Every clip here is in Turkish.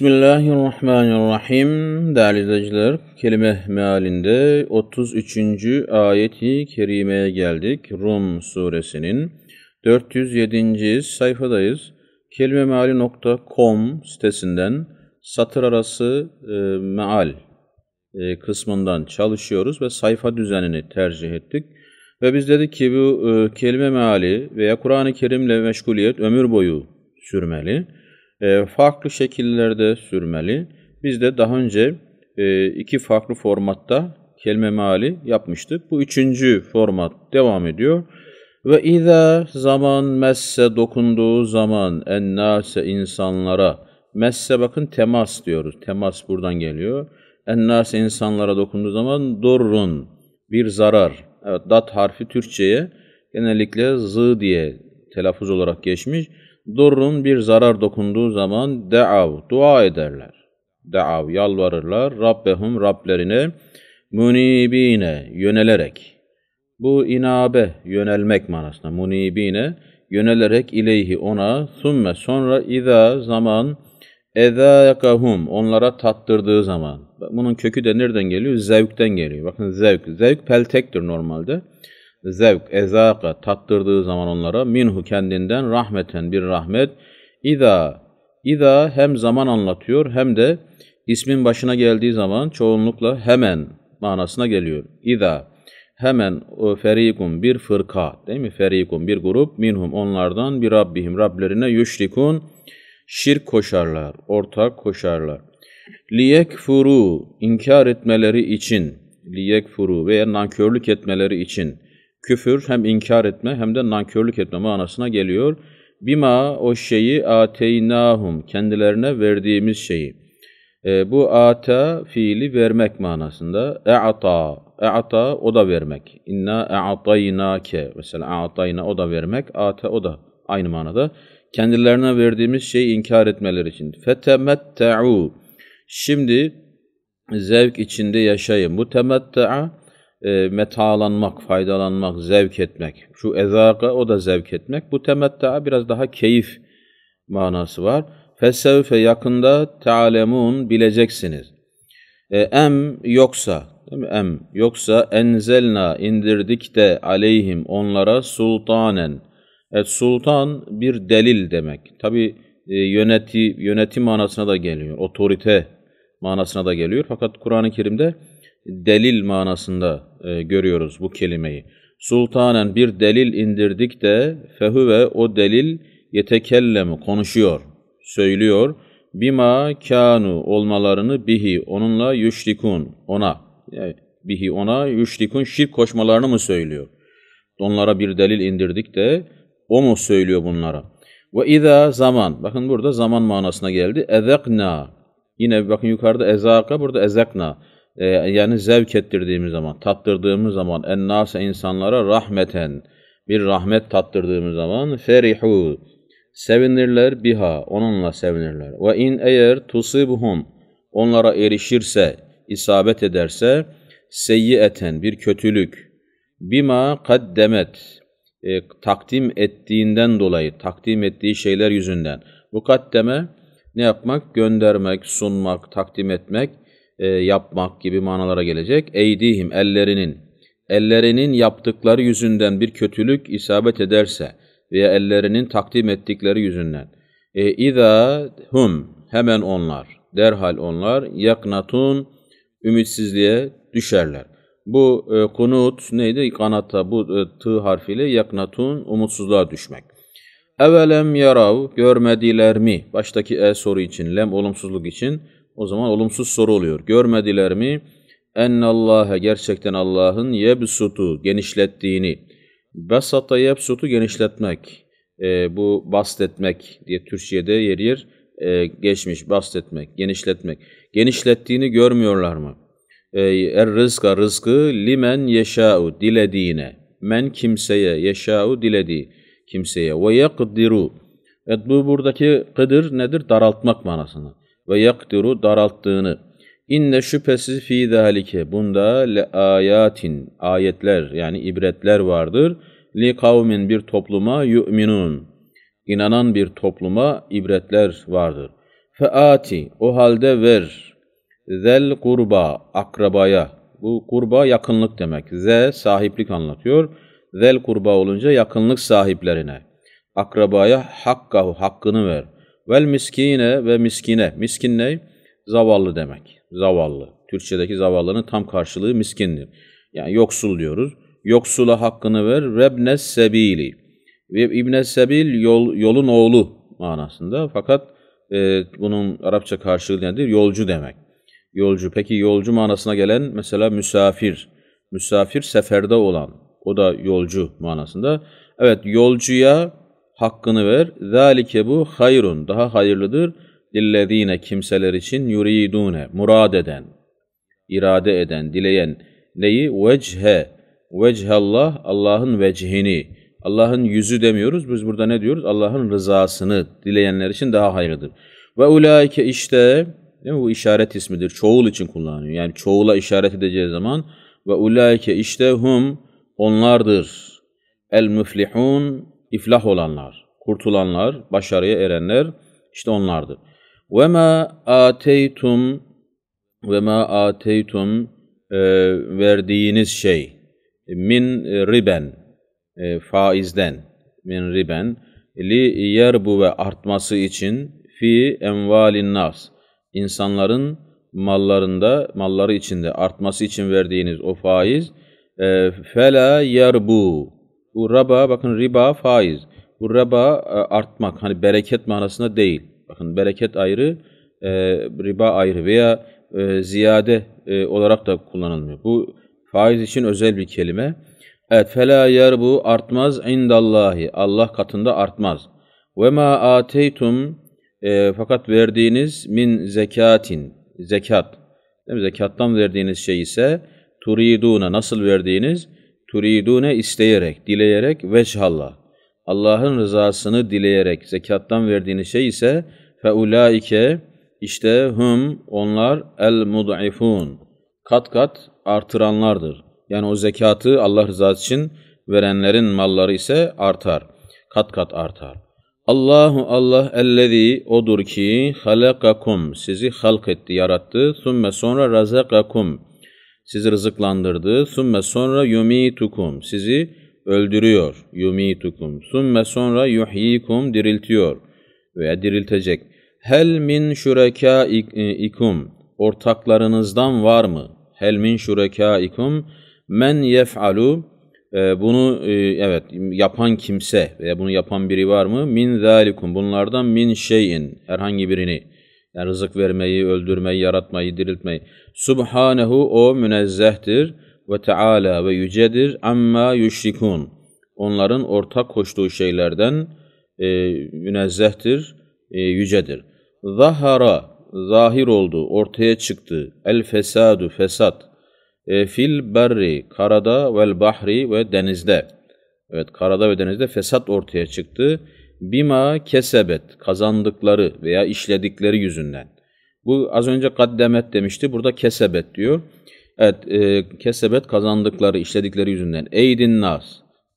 Bismillahirrahmanirrahim. Değerli izleyiciler, kelime mealinde 33. ayeti kerimeye geldik. Rum suresinin 407. sayfadayız. Kelime Kelimemeali.com sitesinden satır arası e, meal e, kısmından çalışıyoruz ve sayfa düzenini tercih ettik. Ve biz dedik ki bu e, kelime meali veya Kur'an-ı Kerim'le meşguliyet ömür boyu sürmeli. Ee, farklı şekillerde sürmeli. Biz de daha önce e, iki farklı formatta kelime mali yapmıştık. Bu üçüncü format devam ediyor. Ve iza zaman messe dokunduğu zaman ennase insanlara messe bakın temas diyoruz. Temas buradan geliyor. Ennase insanlara dokunduğu zaman durun bir zarar. Evet dat harfi Türkçeye genellikle zı diye telaffuz olarak geçmiş. Durun bir zarar dokunduğu zaman deav, dua ederler. Deav, yalvarırlar Rabbehum Rablerine munibine, yönelerek. Bu inabe, yönelmek manasında. Munibine, yönelerek ileyhi ona, sümme sonra ida zaman, edâkahum onlara tattırdığı zaman. Bunun kökü de nereden geliyor? Zevkten geliyor. Bakın zevk. Zevk peltektir normalde zevk, ezaka tattırdığı zaman onlara minhu kendinden rahmeten bir rahmet. İza, ida hem zaman anlatıyor hem de ismin başına geldiği zaman çoğunlukla hemen manasına geliyor. İza hemen o e, ferikun bir fırka değil mi? Ferikun bir grup minhum onlardan bir Rabbihim Rablerine yüşrikun şirk koşarlar, ortak koşarlar. Liyekfuru inkar etmeleri için liyekfuru veya nankörlük etmeleri için küfür hem inkar etme hem de nankörlük etme manasına geliyor. Bima o şeyi ateynahum kendilerine verdiğimiz şeyi. E, bu ata fiili vermek manasında. E'ata, e'ata o da vermek. İnna e'ataynake mesela e'atayna o da vermek. Ata o da aynı manada. Kendilerine verdiğimiz şeyi inkar etmeleri için. Fetemette'u. Şimdi zevk içinde yaşayın. Mutemette'a e, metalanmak, faydalanmak, zevk etmek. Şu ezaka o da zevk etmek. Bu temetta'a biraz daha keyif manası var. Fesevfe yakında tealemun bileceksiniz. E, em yoksa, değil mi? Em yoksa enzelna indirdik de aleyhim onlara sultanen. Evet, sultan bir delil demek. Tabi e, yöneti, yönetim manasına da geliyor. Otorite manasına da geliyor. Fakat Kur'an-ı Kerim'de delil manasında e, görüyoruz bu kelimeyi. Sultanen bir delil indirdik de fehüve o delil yetekellemu konuşuyor, söylüyor. Bima kanu olmalarını bihi onunla yüşrikun ona yani e, bihi ona yüşrikun şirk koşmalarını mı söylüyor? Onlara bir delil indirdik de o mu söylüyor bunlara? Ve izâ zaman. Bakın burada zaman manasına geldi. Ezekna. Yine bakın yukarıda ezaka burada ezekna e, yani zevk ettirdiğimiz zaman, tattırdığımız zaman ennase insanlara rahmeten bir rahmet tattırdığımız zaman ferihu sevinirler biha onunla sevinirler. Ve in eğer tusibuhum onlara erişirse, isabet ederse seyyieten bir kötülük bima kaddemet e, takdim ettiğinden dolayı, takdim ettiği şeyler yüzünden. Bu kaddeme ne yapmak? Göndermek, sunmak, takdim etmek e, yapmak gibi manalara gelecek. Eydihim ellerinin ellerinin yaptıkları yüzünden bir kötülük isabet ederse veya ellerinin takdim ettikleri yüzünden. E, İza hum hemen onlar derhal onlar yaknatun ümitsizliğe düşerler. Bu e, kunut neydi? Kanata bu e, tı harfiyle yaknatun umutsuzluğa düşmek. Evelem yarav görmediler mi? Baştaki e soru için, lem olumsuzluk için o zaman olumsuz soru oluyor. Görmediler mi? Ennallâhe gerçekten Allah'ın yebsutu genişlettiğini. Besata yebsutu genişletmek. E, bu bastetmek diye Türkçe'de yer yer e, geçmiş. Bastetmek, genişletmek. Genişlettiğini görmüyorlar mı? E, er rızka rızkı limen yeşâ'u dilediğine. Men kimseye, yeşâ'u dilediği kimseye. Ve yakdiru. Evet bu buradaki kıdır nedir? Daraltmak manasını ve yakdiru daralttığını. İnne şüphesiz fi zalike bunda le ayatin ayetler yani ibretler vardır. Li kavmin bir topluma yu'minun inanan bir topluma ibretler vardır. Feati o halde ver zel kurba akrabaya bu kurba yakınlık demek. Ze sahiplik anlatıyor. Zel kurba olunca yakınlık sahiplerine. Akrabaya hakkahu hakkını ver. Vel miskine ve miskine. Miskin ne? Zavallı demek. Zavallı. Türkçedeki zavallının tam karşılığı miskindir. Yani yoksul diyoruz. Yoksula hakkını ver. Vebne sebili. İbne sebil yol, yolun oğlu manasında. Fakat e, bunun Arapça karşılığı nedir? Yolcu demek. Yolcu. Peki yolcu manasına gelen mesela misafir. Misafir seferde olan. O da yolcu manasında. Evet yolcuya hakkını ver. Zalike bu hayrun daha hayırlıdır. Dillezine kimseler için yuridune murad eden, irade eden, dileyen neyi? Vechhe. vechhe Allah, Allah'ın vecihini. Allah'ın yüzü demiyoruz. Biz burada ne diyoruz? Allah'ın rızasını dileyenler için daha hayırlıdır. Ve ulaike işte değil mi? bu işaret ismidir. Çoğul için kullanıyor. Yani çoğula işaret edeceği zaman ve ulaike işte hum onlardır. El müflihun iflah olanlar, kurtulanlar, başarıya erenler işte onlardır. Ve ma ateytum ve ma ateytum verdiğiniz şey min riben e, faizden min riben li yer bu ve artması için fi envalin nas insanların mallarında malları içinde artması için verdiğiniz o faiz e, fela bu. Bu raba bakın riba faiz. Bu raba e, artmak hani bereket manasında değil. Bakın bereket ayrı, e, riba ayrı veya e, ziyade olarak da kullanılmıyor. Bu faiz için özel bir kelime. Evet fela yer bu artmaz indallahi. Allah katında artmaz. Ve ma ateytum fakat verdiğiniz min zekatin zekat. Değil mi? Zekattan verdiğiniz şey ise turiduna nasıl verdiğiniz Turidune isteyerek, dileyerek veçhallah. Allah'ın rızasını dileyerek zekattan verdiğiniz şey ise feulaike işte hum onlar el mud'ifun kat kat artıranlardır. Yani o zekatı Allah rızası için verenlerin malları ise artar. Kat kat artar. Allahu Allah ellezî odur ki halakakum sizi halk etti, yarattı. Sümme sonra razakakum sizi rızıklandırdı. Sümme sonra yumitukum sizi öldürüyor. Yumitukum. Sümme sonra yuhyikum diriltiyor veya diriltecek. Hel min şureka ikum ortaklarınızdan var mı? Hel min şureka ikum men yef'alu e, bunu e, evet yapan kimse veya bunu yapan biri var mı? Min zalikum bunlardan min şeyin herhangi birini yani rızık vermeyi, öldürmeyi, yaratmayı, diriltmeyi. Subhanehu o münezzehtir ve teala ve yücedir amma yüşrikun. Onların ortak koştuğu şeylerden e, münezzehtir, e, yücedir. Zahara, zahir oldu, ortaya çıktı. El fesadu, fesat. E, fil berri, karada vel bahri ve denizde. Evet, karada ve denizde fesat ortaya çıktı bima kesebet kazandıkları veya işledikleri yüzünden. Bu az önce kaddemet demişti. Burada kesebet diyor. Evet, e, kesebet kazandıkları, işledikleri yüzünden. Eydin nas.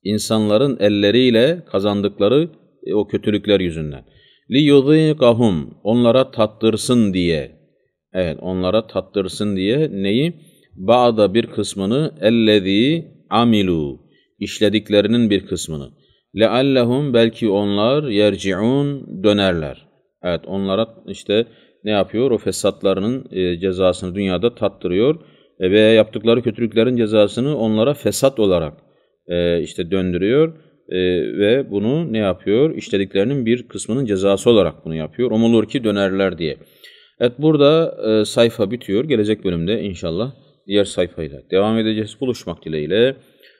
İnsanların elleriyle kazandıkları e, o kötülükler yüzünden. Li yudîkahum. Onlara tattırsın diye. Evet, onlara tattırsın diye neyi? Ba'da bir kısmını ellezî amilu. işlediklerinin bir kısmını. لَاَلَّهُمْ Belki onlar yerciun dönerler. Evet onlara işte ne yapıyor? O fesatlarının e, cezasını dünyada tattırıyor e, ve yaptıkları kötülüklerin cezasını onlara fesat olarak e, işte döndürüyor ve bunu ne yapıyor? İşlediklerinin bir kısmının cezası olarak bunu yapıyor. Umulur ki dönerler diye. Evet burada sayfa bitiyor. Gelecek bölümde inşallah diğer sayfayla devam edeceğiz. Buluşmak dileğiyle.